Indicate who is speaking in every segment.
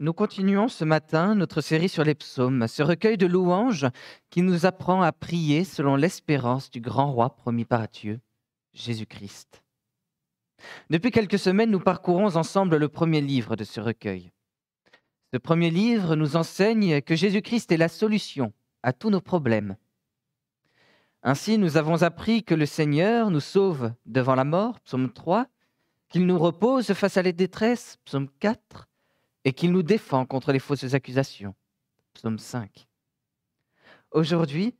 Speaker 1: Nous continuons ce matin notre série sur les psaumes, ce recueil de louanges qui nous apprend à prier selon l'espérance du grand roi promis par Dieu, Jésus-Christ. Depuis quelques semaines, nous parcourons ensemble le premier livre de ce recueil. Ce premier livre nous enseigne que Jésus-Christ est la solution à tous nos problèmes. Ainsi, nous avons appris que le Seigneur nous sauve devant la mort, psaume 3, qu'il nous repose face à les détresses, psaume 4, et qu'il nous défend contre les fausses accusations. Psaume 5. Aujourd'hui,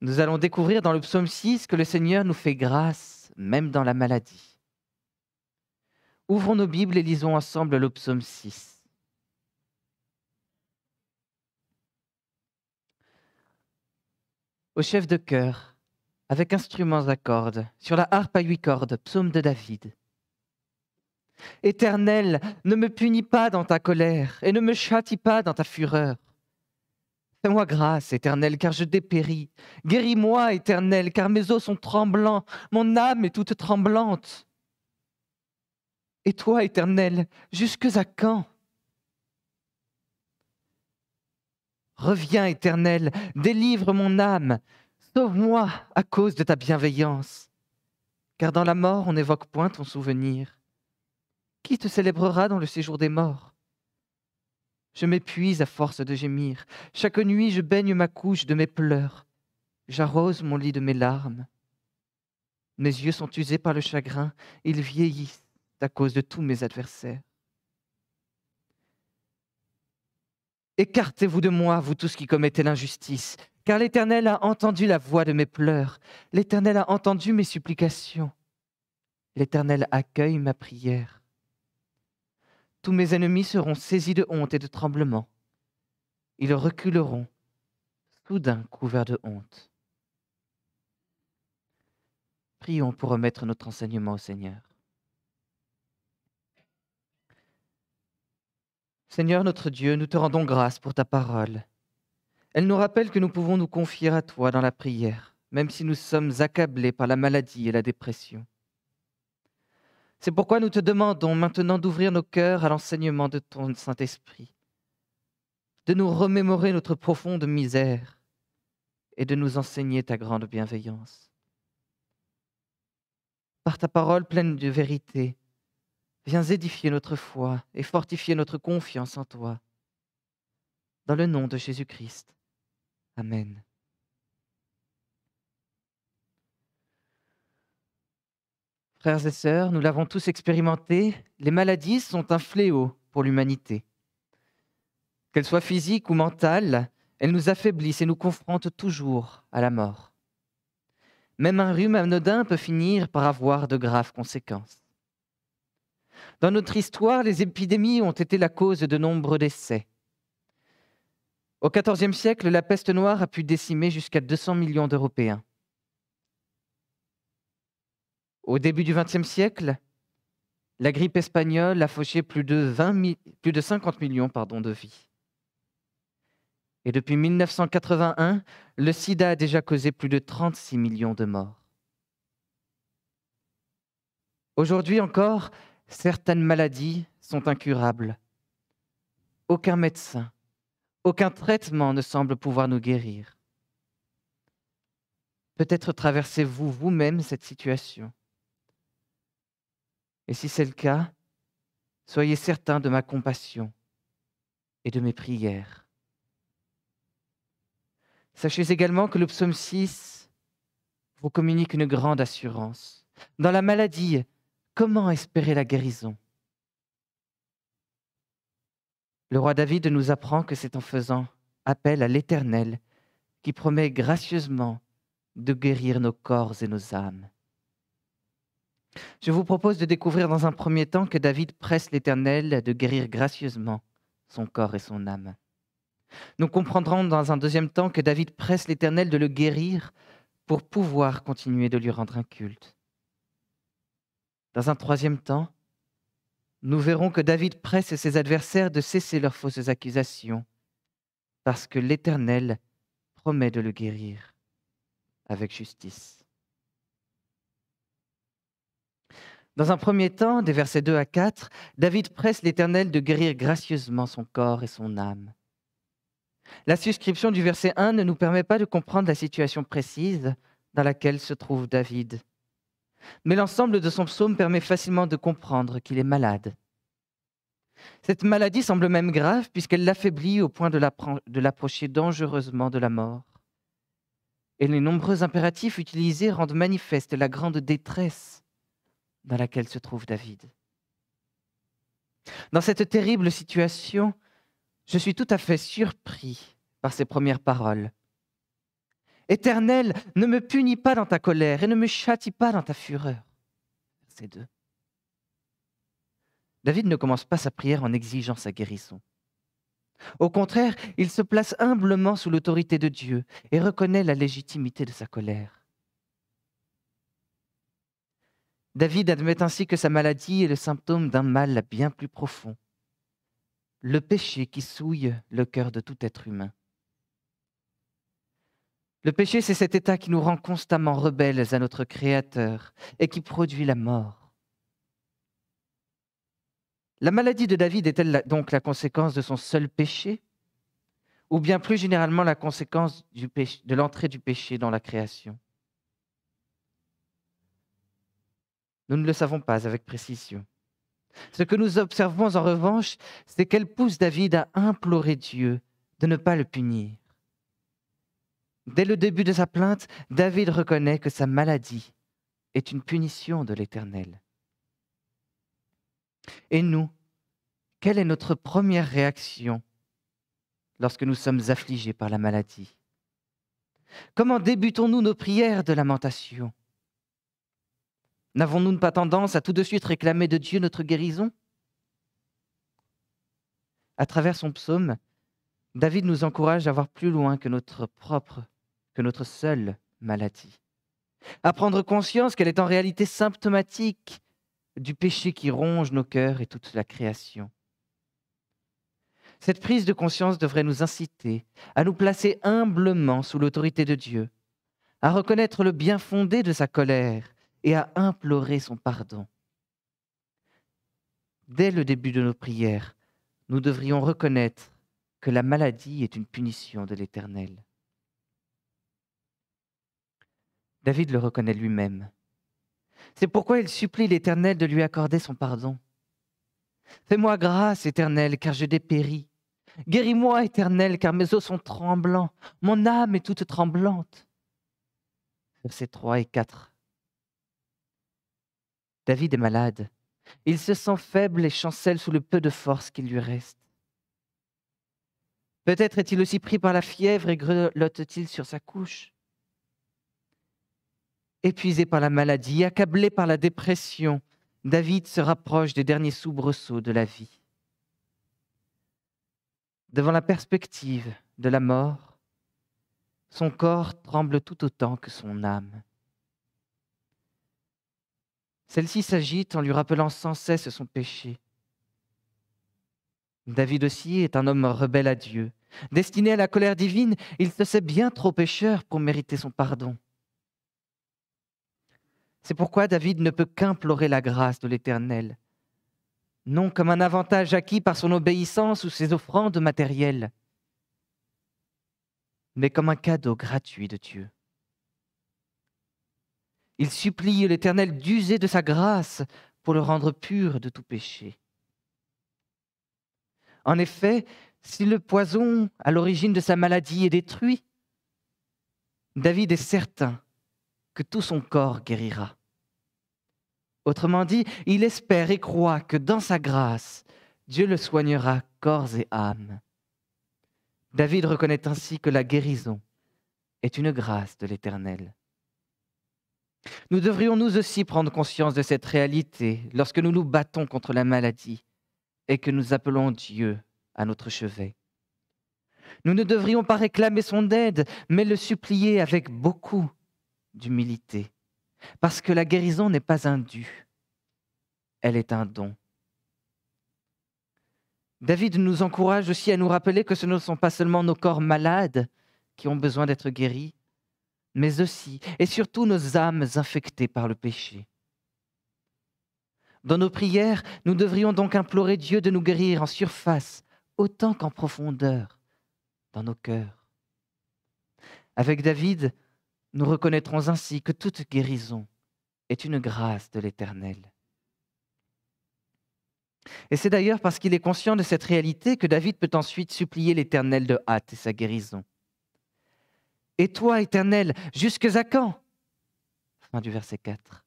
Speaker 1: nous allons découvrir dans le psaume 6 que le Seigneur nous fait grâce, même dans la maladie. Ouvrons nos Bibles et lisons ensemble le psaume 6. Au chef de chœur, avec instruments à cordes, sur la harpe à huit cordes, psaume de David. Éternel, ne me punis pas dans ta colère et ne me châtie pas dans ta fureur. Fais-moi grâce, Éternel, car je dépéris. Guéris-moi, Éternel, car mes os sont tremblants, mon âme est toute tremblante. Et toi, Éternel, jusque à quand Reviens, Éternel, délivre mon âme, sauve-moi à cause de ta bienveillance, car dans la mort on n'évoque point ton souvenir. Qui te célébrera dans le séjour des morts Je m'épuise à force de gémir. Chaque nuit, je baigne ma couche de mes pleurs. J'arrose mon lit de mes larmes. Mes yeux sont usés par le chagrin. Ils vieillissent à cause de tous mes adversaires. Écartez-vous de moi, vous tous qui commettez l'injustice, car l'Éternel a entendu la voix de mes pleurs, l'Éternel a entendu mes supplications, l'Éternel accueille ma prière tous mes ennemis seront saisis de honte et de tremblement. Ils reculeront, soudain couverts de honte. Prions pour remettre notre enseignement au Seigneur. Seigneur notre Dieu, nous te rendons grâce pour ta parole. Elle nous rappelle que nous pouvons nous confier à toi dans la prière, même si nous sommes accablés par la maladie et la dépression. C'est pourquoi nous te demandons maintenant d'ouvrir nos cœurs à l'enseignement de ton Saint-Esprit, de nous remémorer notre profonde misère et de nous enseigner ta grande bienveillance. Par ta parole pleine de vérité, viens édifier notre foi et fortifier notre confiance en toi. Dans le nom de Jésus-Christ. Amen. Frères et sœurs, nous l'avons tous expérimenté, les maladies sont un fléau pour l'humanité. Qu'elles soient physiques ou mentales, elles nous affaiblissent et nous confrontent toujours à la mort. Même un rhume anodin peut finir par avoir de graves conséquences. Dans notre histoire, les épidémies ont été la cause de nombreux décès. Au XIVe siècle, la peste noire a pu décimer jusqu'à 200 millions d'Européens. Au début du XXe siècle, la grippe espagnole a fauché plus de, 50 millions de vies. Et depuis 1981, le sida a déjà causé plus de 36 millions de morts. Aujourd'hui encore, certaines maladies sont incurables. Aucun médecin, aucun traitement ne semble pouvoir nous guérir. Peut-être traversez-vous vous-même cette situation. Et si c'est le cas, soyez certains de ma compassion et de mes prières. Sachez également que le psaume 6 vous communique une grande assurance. Dans la maladie, comment espérer la guérison Le roi David nous apprend que c'est en faisant appel à l'Éternel qui promet gracieusement de guérir nos corps et nos âmes. Je vous propose de découvrir dans un premier temps que David presse l'Éternel de guérir gracieusement son corps et son âme. Nous comprendrons dans un deuxième temps que David presse l'Éternel de le guérir pour pouvoir continuer de lui rendre un culte. Dans un troisième temps, nous verrons que David presse ses adversaires de cesser leurs fausses accusations, parce que l'Éternel promet de le guérir avec justice. Dans un premier temps, des versets 2 à 4, David presse l'Éternel de guérir gracieusement son corps et son âme. La suscription du verset 1 ne nous permet pas de comprendre la situation précise dans laquelle se trouve David. Mais l'ensemble de son psaume permet facilement de comprendre qu'il est malade. Cette maladie semble même grave puisqu'elle l'affaiblit au point de l'approcher dangereusement de la mort. Et les nombreux impératifs utilisés rendent manifeste la grande détresse dans laquelle se trouve David. Dans cette terrible situation, je suis tout à fait surpris par ses premières paroles. Éternel, ne me punis pas dans ta colère et ne me châtie pas dans ta fureur. Verset deux. David ne commence pas sa prière en exigeant sa guérison. Au contraire, il se place humblement sous l'autorité de Dieu et reconnaît la légitimité de sa colère. David admet ainsi que sa maladie est le symptôme d'un mal bien plus profond, le péché qui souille le cœur de tout être humain. Le péché, c'est cet état qui nous rend constamment rebelles à notre Créateur et qui produit la mort. La maladie de David est-elle donc la conséquence de son seul péché ou bien plus généralement la conséquence de l'entrée du péché dans la création Nous ne le savons pas avec précision. Ce que nous observons en revanche, c'est qu'elle pousse David à implorer Dieu de ne pas le punir. Dès le début de sa plainte, David reconnaît que sa maladie est une punition de l'Éternel. Et nous, quelle est notre première réaction lorsque nous sommes affligés par la maladie Comment débutons-nous nos prières de lamentation N'avons-nous pas tendance à tout de suite réclamer de Dieu notre guérison À travers son psaume, David nous encourage à voir plus loin que notre propre, que notre seule maladie. À prendre conscience qu'elle est en réalité symptomatique du péché qui ronge nos cœurs et toute la création. Cette prise de conscience devrait nous inciter à nous placer humblement sous l'autorité de Dieu, à reconnaître le bien fondé de sa colère et à implorer son pardon. Dès le début de nos prières, nous devrions reconnaître que la maladie est une punition de l'Éternel. David le reconnaît lui-même. C'est pourquoi il supplie l'Éternel de lui accorder son pardon. Fais-moi grâce, Éternel, car je dépéris. Guéris-moi, Éternel, car mes os sont tremblants. Mon âme est toute tremblante. Versets 3 et 4. David est malade. Il se sent faible et chancelle sous le peu de force qu'il lui reste. Peut-être est-il aussi pris par la fièvre et grelotte-t-il sur sa couche. Épuisé par la maladie, accablé par la dépression, David se rapproche des derniers soubresauts de la vie. Devant la perspective de la mort, son corps tremble tout autant que son âme. Celle-ci s'agite en lui rappelant sans cesse son péché. David aussi est un homme rebelle à Dieu. Destiné à la colère divine, il se sait bien trop pécheur pour mériter son pardon. C'est pourquoi David ne peut qu'implorer la grâce de l'Éternel, non comme un avantage acquis par son obéissance ou ses offrandes matérielles, mais comme un cadeau gratuit de Dieu. Il supplie l'Éternel d'user de sa grâce pour le rendre pur de tout péché. En effet, si le poison à l'origine de sa maladie est détruit, David est certain que tout son corps guérira. Autrement dit, il espère et croit que dans sa grâce, Dieu le soignera corps et âme. David reconnaît ainsi que la guérison est une grâce de l'Éternel. Nous devrions nous aussi prendre conscience de cette réalité lorsque nous nous battons contre la maladie et que nous appelons Dieu à notre chevet. Nous ne devrions pas réclamer son aide, mais le supplier avec beaucoup d'humilité, parce que la guérison n'est pas un dû, elle est un don. David nous encourage aussi à nous rappeler que ce ne sont pas seulement nos corps malades qui ont besoin d'être guéris, mais aussi et surtout nos âmes infectées par le péché. Dans nos prières, nous devrions donc implorer Dieu de nous guérir en surface autant qu'en profondeur, dans nos cœurs. Avec David, nous reconnaîtrons ainsi que toute guérison est une grâce de l'Éternel. Et c'est d'ailleurs parce qu'il est conscient de cette réalité que David peut ensuite supplier l'Éternel de hâte et sa guérison. Et toi, Éternel, jusque à quand Fin du verset 4.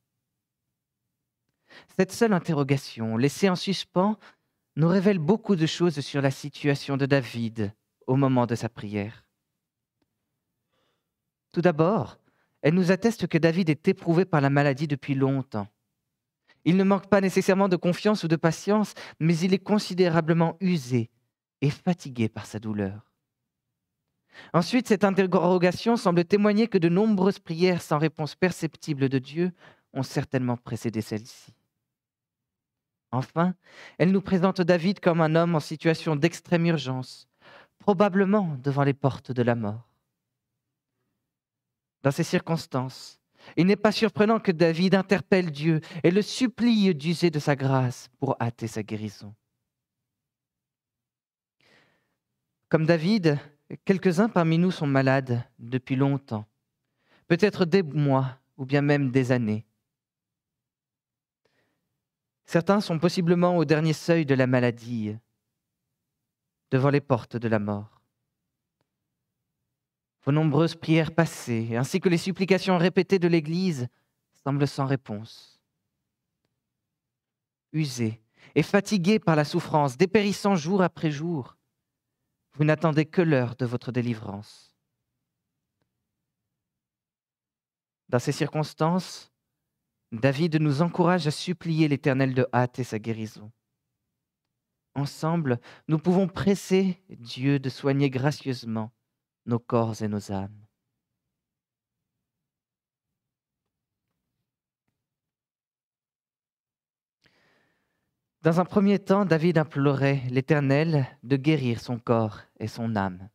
Speaker 1: Cette seule interrogation, laissée en suspens, nous révèle beaucoup de choses sur la situation de David au moment de sa prière. Tout d'abord, elle nous atteste que David est éprouvé par la maladie depuis longtemps. Il ne manque pas nécessairement de confiance ou de patience, mais il est considérablement usé et fatigué par sa douleur. Ensuite, cette interrogation semble témoigner que de nombreuses prières sans réponse perceptible de Dieu ont certainement précédé celle-ci. Enfin, elle nous présente David comme un homme en situation d'extrême urgence, probablement devant les portes de la mort. Dans ces circonstances, il n'est pas surprenant que David interpelle Dieu et le supplie d'user de sa grâce pour hâter sa guérison. Comme David, Quelques-uns parmi nous sont malades depuis longtemps, peut-être des mois ou bien même des années. Certains sont possiblement au dernier seuil de la maladie, devant les portes de la mort. Vos nombreuses prières passées, ainsi que les supplications répétées de l'Église, semblent sans réponse. Usés et fatigués par la souffrance, dépérissant jour après jour, vous n'attendez que l'heure de votre délivrance. Dans ces circonstances, David nous encourage à supplier l'Éternel de hâte et sa guérison. Ensemble, nous pouvons presser Dieu de soigner gracieusement nos corps et nos âmes. Dans un premier temps, David implorait l'Éternel de guérir son corps et son âme.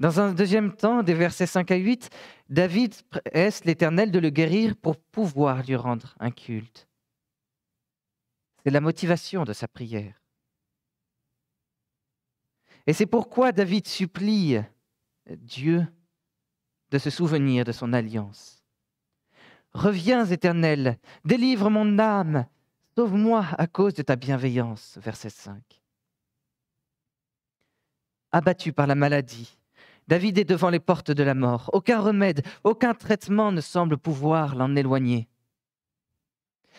Speaker 1: Dans un deuxième temps, des versets 5 à 8, David presse l'Éternel de le guérir pour pouvoir lui rendre un culte. C'est la motivation de sa prière. Et c'est pourquoi David supplie Dieu de se souvenir de son alliance. Reviens, Éternel, délivre mon âme, Sauve-moi à cause de ta bienveillance. Verset 5. Abattu par la maladie, David est devant les portes de la mort. Aucun remède, aucun traitement ne semble pouvoir l'en éloigner.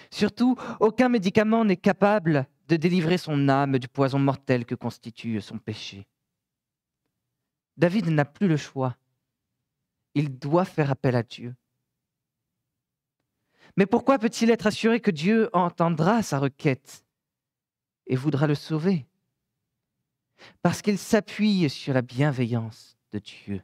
Speaker 1: Surtout, aucun médicament n'est capable de délivrer son âme du poison mortel que constitue son péché. David n'a plus le choix. Il doit faire appel à Dieu. Mais pourquoi peut-il être assuré que Dieu entendra sa requête et voudra le sauver Parce qu'il s'appuie sur la bienveillance de Dieu.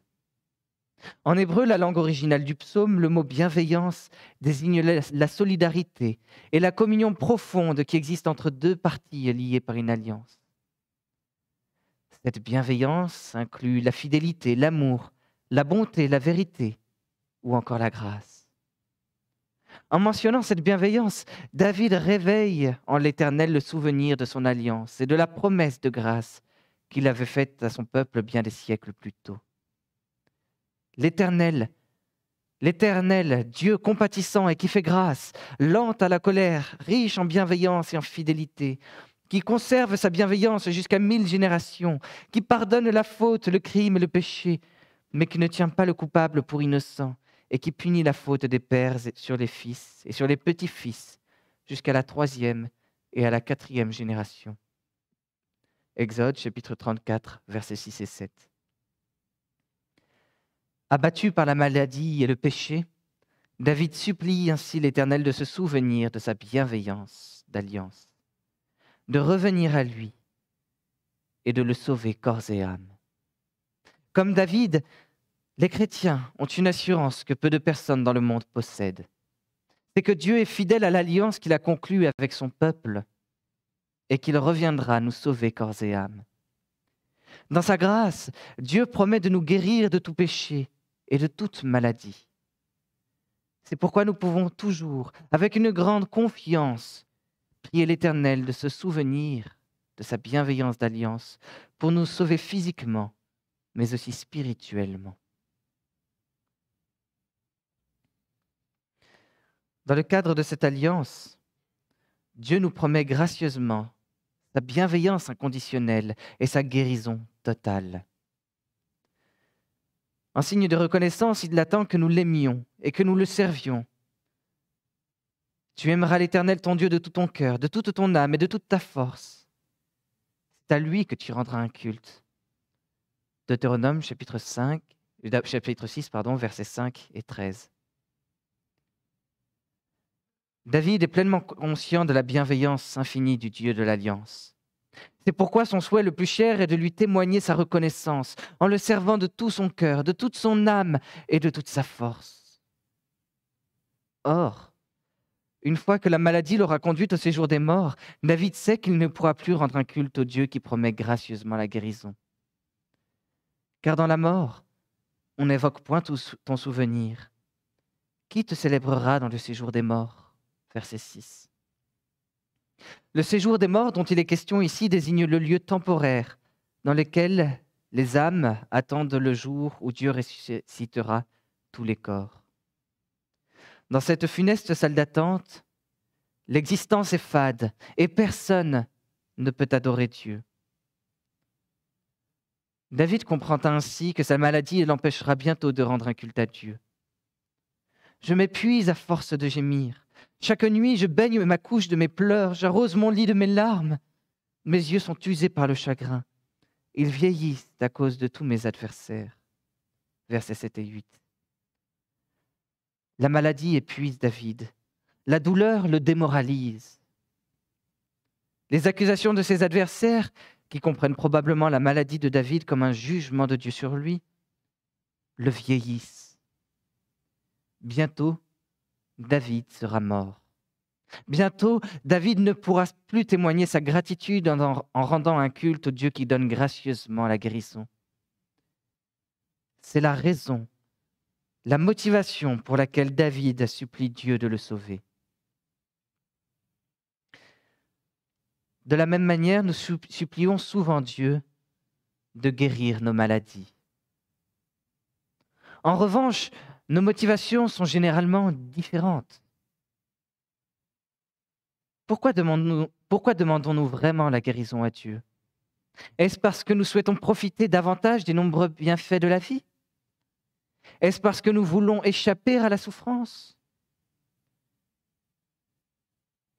Speaker 1: En hébreu, la langue originale du psaume, le mot bienveillance désigne la solidarité et la communion profonde qui existe entre deux parties liées par une alliance. Cette bienveillance inclut la fidélité, l'amour, la bonté, la vérité ou encore la grâce. En mentionnant cette bienveillance, David réveille en l'Éternel le souvenir de son alliance et de la promesse de grâce qu'il avait faite à son peuple bien des siècles plus tôt. L'Éternel, l'Éternel, Dieu compatissant et qui fait grâce, lent à la colère, riche en bienveillance et en fidélité, qui conserve sa bienveillance jusqu'à mille générations, qui pardonne la faute, le crime et le péché, mais qui ne tient pas le coupable pour innocent, et qui punit la faute des pères sur les fils et sur les petits-fils jusqu'à la troisième et à la quatrième génération. Exode chapitre 34, versets 6 et 7. Abattu par la maladie et le péché, David supplie ainsi l'Éternel de se souvenir de sa bienveillance d'alliance, de revenir à lui et de le sauver corps et âme. Comme David, les chrétiens ont une assurance que peu de personnes dans le monde possèdent. C'est que Dieu est fidèle à l'alliance qu'il a conclue avec son peuple et qu'il reviendra nous sauver corps et âme. Dans sa grâce, Dieu promet de nous guérir de tout péché et de toute maladie. C'est pourquoi nous pouvons toujours, avec une grande confiance, prier l'Éternel de se souvenir de sa bienveillance d'alliance pour nous sauver physiquement, mais aussi spirituellement. Dans le cadre de cette alliance, Dieu nous promet gracieusement sa bienveillance inconditionnelle et sa guérison totale. En signe de reconnaissance, il attend que nous l'aimions et que nous le servions. Tu aimeras l'Éternel ton Dieu de tout ton cœur, de toute ton âme et de toute ta force. C'est à lui que tu rendras un culte. Deutéronome chapitre, euh, chapitre 6, versets 5 et 13. David est pleinement conscient de la bienveillance infinie du Dieu de l'Alliance. C'est pourquoi son souhait le plus cher est de lui témoigner sa reconnaissance en le servant de tout son cœur, de toute son âme et de toute sa force. Or, une fois que la maladie l'aura conduit au séjour des morts, David sait qu'il ne pourra plus rendre un culte au Dieu qui promet gracieusement la guérison. Car dans la mort, on n'évoque point ton souvenir. Qui te célébrera dans le séjour des morts verset 6. Le séjour des morts dont il est question ici désigne le lieu temporaire dans lequel les âmes attendent le jour où Dieu ressuscitera tous les corps. Dans cette funeste salle d'attente, l'existence est fade et personne ne peut adorer Dieu. David comprend ainsi que sa maladie l'empêchera bientôt de rendre un culte à Dieu. Je m'épuise à force de gémir. Chaque nuit, je baigne ma couche de mes pleurs, j'arrose mon lit de mes larmes. Mes yeux sont usés par le chagrin. Ils vieillissent à cause de tous mes adversaires. Verset 7 et 8. La maladie épuise David. La douleur le démoralise. Les accusations de ses adversaires, qui comprennent probablement la maladie de David comme un jugement de Dieu sur lui, le vieillissent. Bientôt, David sera mort. Bientôt, David ne pourra plus témoigner sa gratitude en, rendant un culte au Dieu qui donne gracieusement la guérison. C'est la raison, la motivation pour laquelle David a supplié Dieu de le sauver. De la même manière, nous supplions souvent Dieu de guérir nos maladies. En revanche, nos motivations sont généralement différentes. Pourquoi demandons-nous vraiment la guérison à Dieu Est-ce parce que nous souhaitons profiter davantage des nombreux bienfaits de la vie Est-ce parce que nous voulons échapper à la souffrance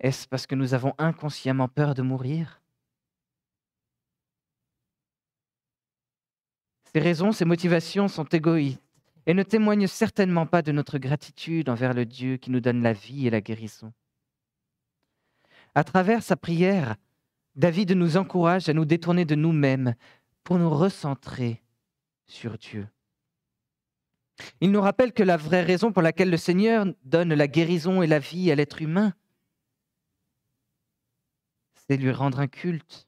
Speaker 1: Est-ce parce que nous avons inconsciemment peur de mourir Ces raisons, ces motivations sont égoïstes et ne témoigne certainement pas de notre gratitude envers le Dieu qui nous donne la vie et la guérison. À travers sa prière, David nous encourage à nous détourner de nous-mêmes pour nous recentrer sur Dieu. Il nous rappelle que la vraie raison pour laquelle le Seigneur donne la guérison et la vie à l'être humain, c'est lui rendre un culte.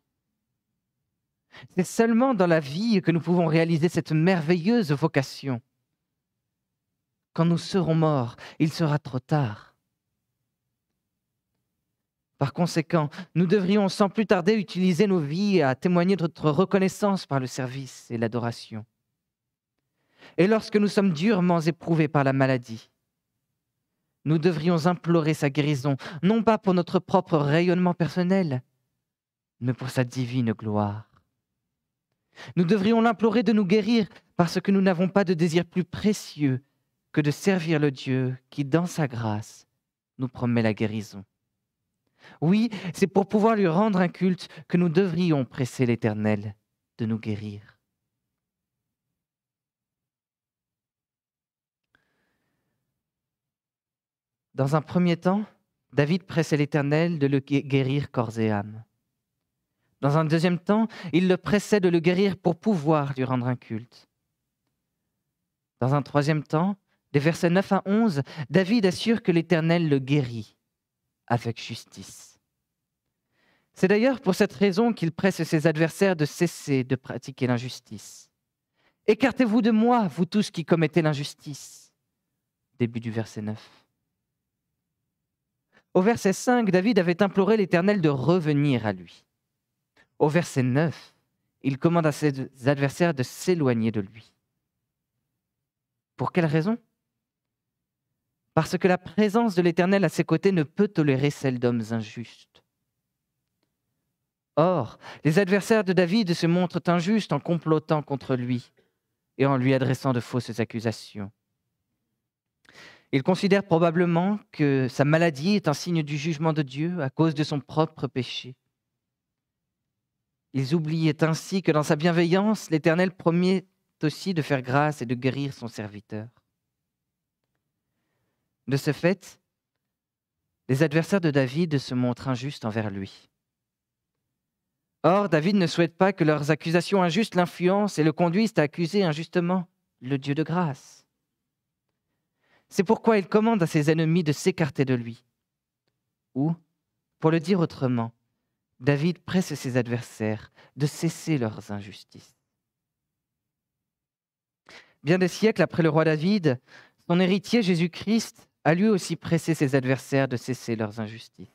Speaker 1: C'est seulement dans la vie que nous pouvons réaliser cette merveilleuse vocation. Quand nous serons morts, il sera trop tard. Par conséquent, nous devrions sans plus tarder utiliser nos vies à témoigner de notre reconnaissance par le service et l'adoration. Et lorsque nous sommes durement éprouvés par la maladie, nous devrions implorer sa guérison, non pas pour notre propre rayonnement personnel, mais pour sa divine gloire. Nous devrions l'implorer de nous guérir parce que nous n'avons pas de désir plus précieux que de servir le Dieu qui, dans sa grâce, nous promet la guérison. Oui, c'est pour pouvoir lui rendre un culte que nous devrions presser l'Éternel de nous guérir. Dans un premier temps, David pressait l'Éternel de le guérir corps et âme. Dans un deuxième temps, il le pressait de le guérir pour pouvoir lui rendre un culte. Dans un troisième temps, des versets 9 à 11, David assure que l'Éternel le guérit avec justice. C'est d'ailleurs pour cette raison qu'il presse ses adversaires de cesser de pratiquer l'injustice. Écartez-vous de moi, vous tous qui commettez l'injustice. Début du verset 9. Au verset 5, David avait imploré l'Éternel de revenir à lui. Au verset 9, il commande à ses adversaires de s'éloigner de lui. Pour quelle raison parce que la présence de l'Éternel à ses côtés ne peut tolérer celle d'hommes injustes. Or, les adversaires de David se montrent injustes en complotant contre lui et en lui adressant de fausses accusations. Ils considèrent probablement que sa maladie est un signe du jugement de Dieu à cause de son propre péché. Ils oubliaient ainsi que dans sa bienveillance, l'Éternel promet aussi de faire grâce et de guérir son serviteur. De ce fait, les adversaires de David se montrent injustes envers lui. Or, David ne souhaite pas que leurs accusations injustes l'influencent et le conduisent à accuser injustement le Dieu de grâce. C'est pourquoi il commande à ses ennemis de s'écarter de lui. Ou, pour le dire autrement, David presse ses adversaires de cesser leurs injustices. Bien des siècles après le roi David, son héritier Jésus-Christ a lui aussi pressé ses adversaires de cesser leurs injustices.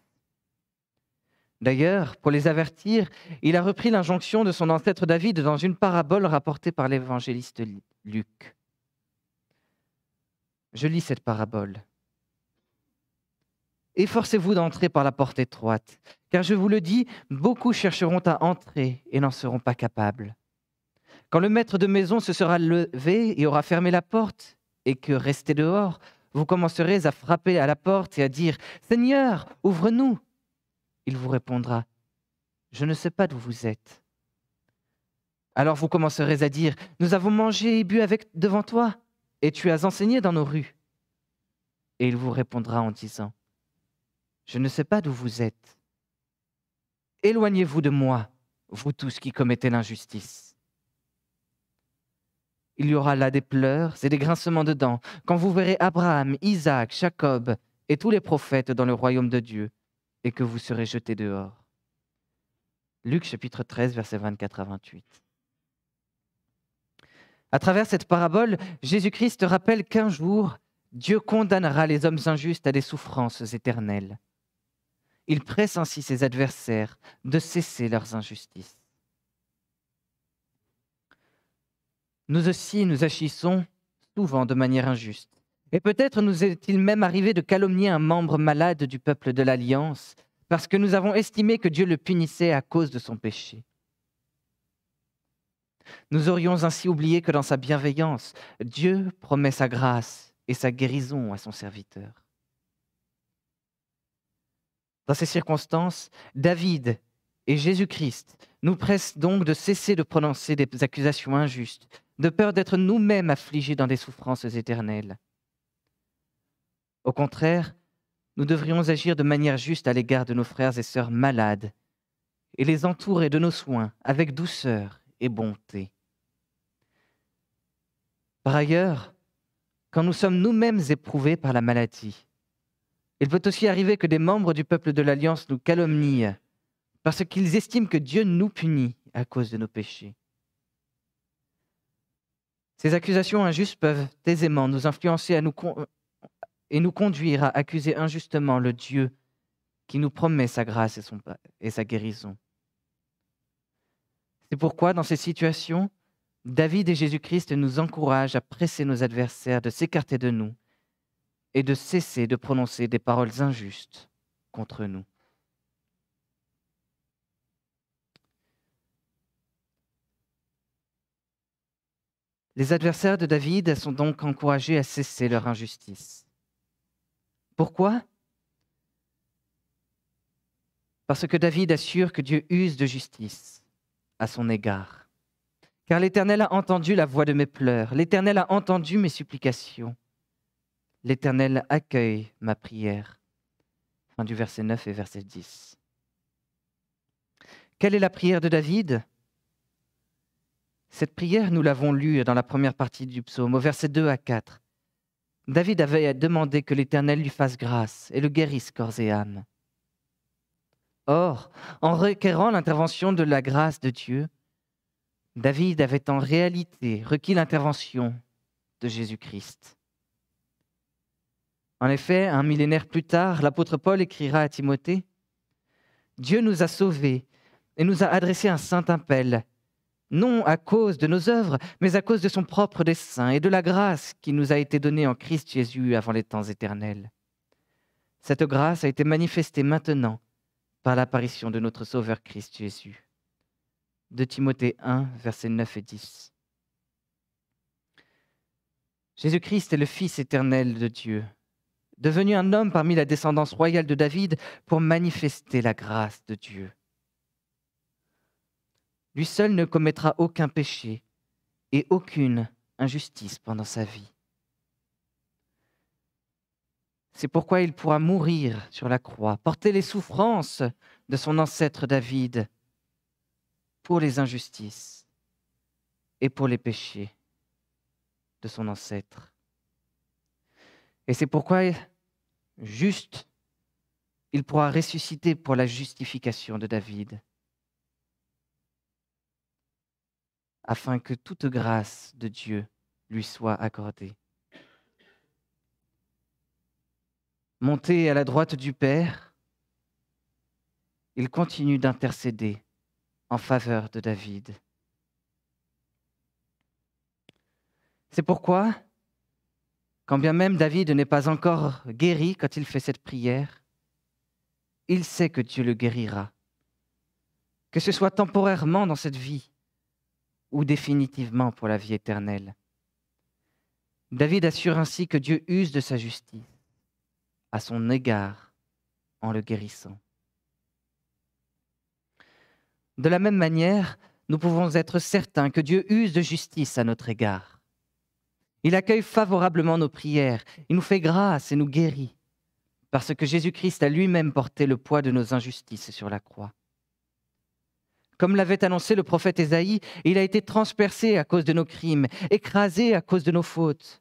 Speaker 1: D'ailleurs, pour les avertir, il a repris l'injonction de son ancêtre David dans une parabole rapportée par l'évangéliste Luc. Je lis cette parabole. Efforcez-vous d'entrer par la porte étroite, car je vous le dis, beaucoup chercheront à entrer et n'en seront pas capables. Quand le maître de maison se sera levé et aura fermé la porte, et que, resté dehors, vous commencerez à frapper à la porte et à dire Seigneur, ouvre-nous. Il vous répondra Je ne sais pas d'où vous êtes. Alors vous commencerez à dire Nous avons mangé et bu avec devant toi, et tu as enseigné dans nos rues. Et il vous répondra en disant Je ne sais pas d'où vous êtes. Éloignez-vous de moi, vous tous qui commettez l'injustice. Il y aura là des pleurs et des grincements de dents, quand vous verrez Abraham, Isaac, Jacob et tous les prophètes dans le royaume de Dieu, et que vous serez jetés dehors. Luc chapitre 13, versets 24 à 28. À travers cette parabole, Jésus-Christ rappelle qu'un jour, Dieu condamnera les hommes injustes à des souffrances éternelles. Il presse ainsi ses adversaires de cesser leurs injustices. nous aussi nous agissons souvent de manière injuste. Et peut-être nous est-il même arrivé de calomnier un membre malade du peuple de l'Alliance, parce que nous avons estimé que Dieu le punissait à cause de son péché. Nous aurions ainsi oublié que dans sa bienveillance, Dieu promet sa grâce et sa guérison à son serviteur. Dans ces circonstances, David et Jésus-Christ nous pressent donc de cesser de prononcer des accusations injustes, de peur d'être nous-mêmes affligés dans des souffrances éternelles. Au contraire, nous devrions agir de manière juste à l'égard de nos frères et sœurs malades et les entourer de nos soins avec douceur et bonté. Par ailleurs, quand nous sommes nous-mêmes éprouvés par la maladie, il peut aussi arriver que des membres du peuple de l'Alliance nous calomnient parce qu'ils estiment que Dieu nous punit à cause de nos péchés. Ces accusations injustes peuvent aisément nous influencer à nous et nous conduire à accuser injustement le Dieu qui nous promet sa grâce et, et sa guérison. C'est pourquoi, dans ces situations, David et Jésus-Christ nous encouragent à presser nos adversaires de s'écarter de nous et de cesser de prononcer des paroles injustes contre nous. Les adversaires de David sont donc encouragés à cesser leur injustice. Pourquoi Parce que David assure que Dieu use de justice à son égard. Car l'Éternel a entendu la voix de mes pleurs, l'Éternel a entendu mes supplications, l'Éternel accueille ma prière. Fin du verset 9 et verset 10. Quelle est la prière de David cette prière, nous l'avons lue dans la première partie du psaume, au verset 2 à 4. David avait demandé que l'Éternel lui fasse grâce et le guérisse corps et âme. Or, en requérant l'intervention de la grâce de Dieu, David avait en réalité requis l'intervention de Jésus-Christ. En effet, un millénaire plus tard, l'apôtre Paul écrira à Timothée, Dieu nous a sauvés et nous a adressé un saint appel non à cause de nos œuvres, mais à cause de son propre dessein et de la grâce qui nous a été donnée en Christ Jésus avant les temps éternels. Cette grâce a été manifestée maintenant par l'apparition de notre Sauveur Christ Jésus. De Timothée 1, versets 9 et 10. Jésus-Christ est le Fils éternel de Dieu, devenu un homme parmi la descendance royale de David pour manifester la grâce de Dieu. Lui seul ne commettra aucun péché et aucune injustice pendant sa vie. C'est pourquoi il pourra mourir sur la croix, porter les souffrances de son ancêtre David pour les injustices et pour les péchés de son ancêtre. Et c'est pourquoi, juste, il pourra ressusciter pour la justification de David afin que toute grâce de Dieu lui soit accordée. Monté à la droite du Père, il continue d'intercéder en faveur de David. C'est pourquoi, quand bien même David n'est pas encore guéri quand il fait cette prière, il sait que Dieu le guérira, que ce soit temporairement dans cette vie ou définitivement pour la vie éternelle. David assure ainsi que Dieu use de sa justice à son égard en le guérissant. De la même manière, nous pouvons être certains que Dieu use de justice à notre égard. Il accueille favorablement nos prières, il nous fait grâce et nous guérit, parce que Jésus-Christ a lui-même porté le poids de nos injustices sur la croix. Comme l'avait annoncé le prophète Ésaïe, il a été transpercé à cause de nos crimes, écrasé à cause de nos fautes.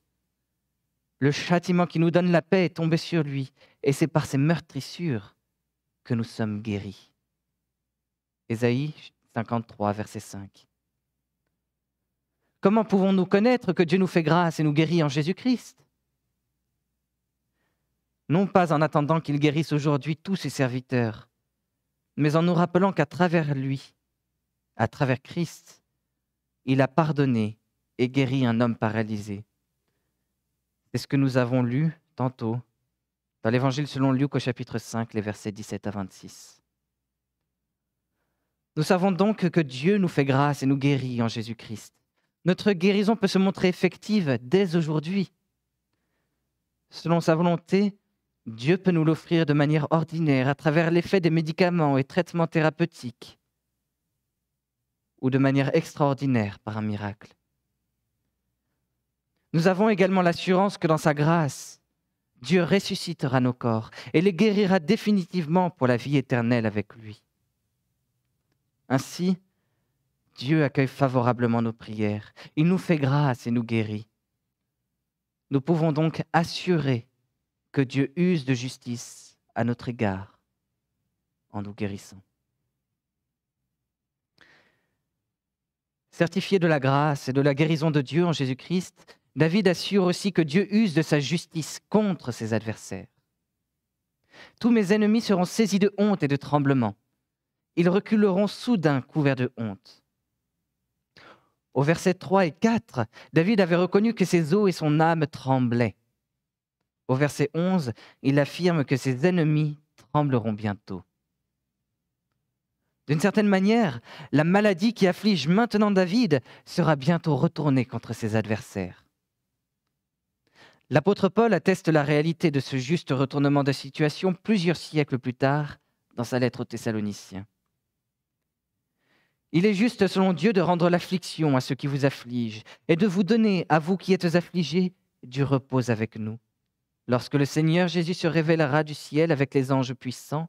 Speaker 1: Le châtiment qui nous donne la paix est tombé sur lui, et c'est par ses meurtrissures que nous sommes guéris. Ésaïe 53, verset 5. Comment pouvons-nous connaître que Dieu nous fait grâce et nous guérit en Jésus-Christ Non pas en attendant qu'il guérisse aujourd'hui tous ses serviteurs, mais en nous rappelant qu'à travers lui, à travers Christ, il a pardonné et guéri un homme paralysé. C'est ce que nous avons lu tantôt dans l'Évangile selon Luc au chapitre 5, les versets 17 à 26. Nous savons donc que Dieu nous fait grâce et nous guérit en Jésus-Christ. Notre guérison peut se montrer effective dès aujourd'hui. Selon sa volonté, Dieu peut nous l'offrir de manière ordinaire à travers l'effet des médicaments et traitements thérapeutiques ou de manière extraordinaire par un miracle. Nous avons également l'assurance que dans sa grâce, Dieu ressuscitera nos corps et les guérira définitivement pour la vie éternelle avec lui. Ainsi, Dieu accueille favorablement nos prières, il nous fait grâce et nous guérit. Nous pouvons donc assurer que Dieu use de justice à notre égard en nous guérissant. Certifié de la grâce et de la guérison de Dieu en Jésus-Christ, David assure aussi que Dieu use de sa justice contre ses adversaires. Tous mes ennemis seront saisis de honte et de tremblement. Ils reculeront soudain couverts de honte. Au verset 3 et 4, David avait reconnu que ses os et son âme tremblaient. Au verset 11, il affirme que ses ennemis trembleront bientôt. D'une certaine manière, la maladie qui afflige maintenant David sera bientôt retournée contre ses adversaires. L'apôtre Paul atteste la réalité de ce juste retournement de situation plusieurs siècles plus tard dans sa lettre aux Thessaloniciens. Il est juste selon Dieu de rendre l'affliction à ceux qui vous affligent et de vous donner, à vous qui êtes affligés, du repos avec nous. Lorsque le Seigneur Jésus se révélera du ciel avec les anges puissants,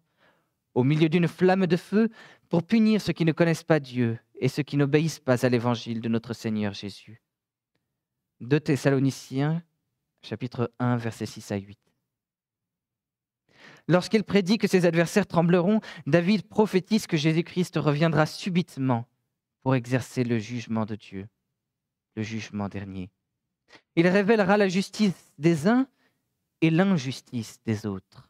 Speaker 1: au milieu d'une flamme de feu, pour punir ceux qui ne connaissent pas Dieu et ceux qui n'obéissent pas à l'évangile de notre Seigneur Jésus. De Thessaloniciens, chapitre 1, versets 6 à 8. Lorsqu'il prédit que ses adversaires trembleront, David prophétise que Jésus-Christ reviendra subitement pour exercer le jugement de Dieu, le jugement dernier. Il révélera la justice des uns et l'injustice des autres.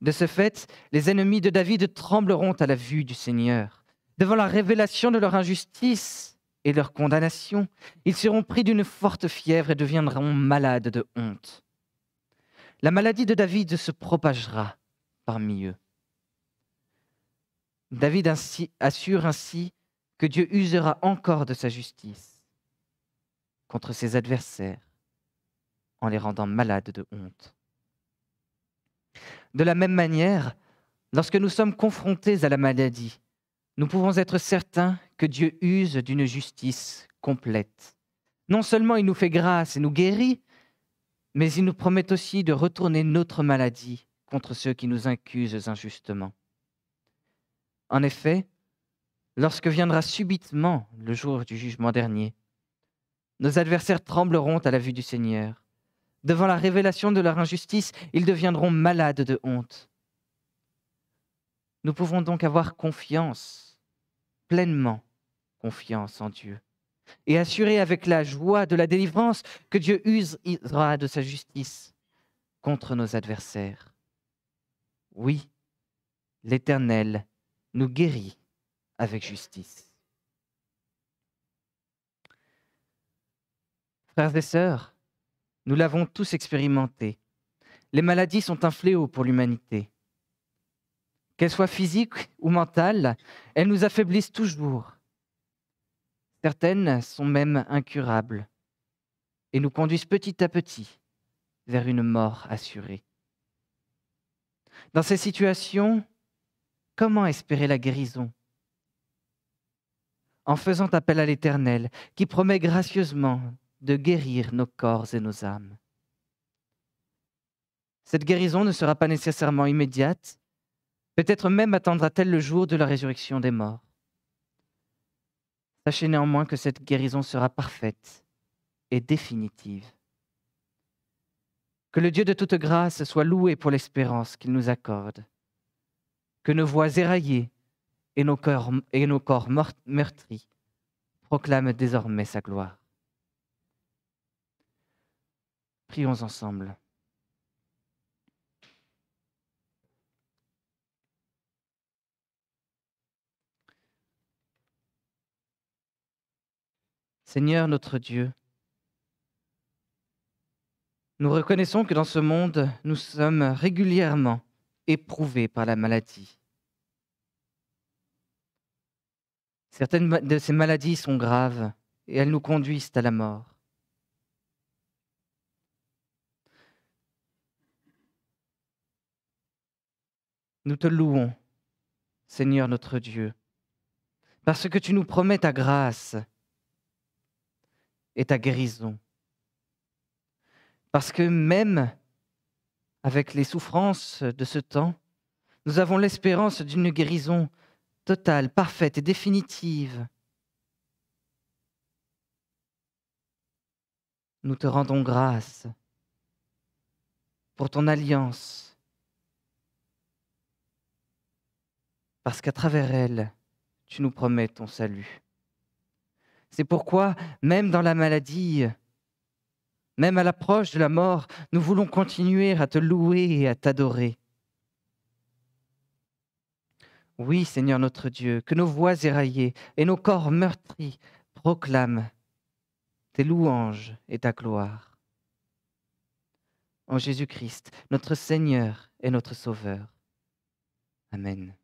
Speaker 1: De ce fait, les ennemis de David trembleront à la vue du Seigneur. Devant la révélation de leur injustice et leur condamnation, ils seront pris d'une forte fièvre et deviendront malades de honte. La maladie de David se propagera parmi eux. David assure ainsi que Dieu usera encore de sa justice contre ses adversaires en les rendant malades de honte. De la même manière, lorsque nous sommes confrontés à la maladie, nous pouvons être certains que Dieu use d'une justice complète. Non seulement il nous fait grâce et nous guérit, mais il nous promet aussi de retourner notre maladie contre ceux qui nous accusent injustement. En effet, lorsque viendra subitement le jour du jugement dernier, nos adversaires trembleront à la vue du Seigneur. Devant la révélation de leur injustice, ils deviendront malades de honte. Nous pouvons donc avoir confiance, pleinement confiance en Dieu, et assurer avec la joie de la délivrance que Dieu usera de sa justice contre nos adversaires. Oui, l'Éternel nous guérit avec justice. Frères et sœurs, nous l'avons tous expérimenté. Les maladies sont un fléau pour l'humanité. Qu'elles soient physiques ou mentales, elles nous affaiblissent toujours. Certaines sont même incurables et nous conduisent petit à petit vers une mort assurée. Dans ces situations, comment espérer la guérison En faisant appel à l'Éternel, qui promet gracieusement de guérir nos corps et nos âmes. Cette guérison ne sera pas nécessairement immédiate, peut-être même attendra-t-elle le jour de la résurrection des morts. Sachez néanmoins que cette guérison sera parfaite et définitive. Que le Dieu de toute grâce soit loué pour l'espérance qu'il nous accorde. Que nos voix éraillées et nos corps, et nos corps meurtris proclament désormais sa gloire. Prions ensemble. Seigneur notre Dieu, nous reconnaissons que dans ce monde, nous sommes régulièrement éprouvés par la maladie. Certaines de ces maladies sont graves et elles nous conduisent à la mort. Nous te louons, Seigneur notre Dieu, parce que tu nous promets ta grâce et ta guérison. Parce que même avec les souffrances de ce temps, nous avons l'espérance d'une guérison totale, parfaite et définitive. Nous te rendons grâce pour ton alliance parce qu'à travers elle, tu nous promets ton salut. C'est pourquoi, même dans la maladie, même à l'approche de la mort, nous voulons continuer à te louer et à t'adorer. Oui, Seigneur notre Dieu, que nos voix éraillées et nos corps meurtris proclament tes louanges et ta gloire. En Jésus-Christ, notre Seigneur et notre Sauveur. Amen.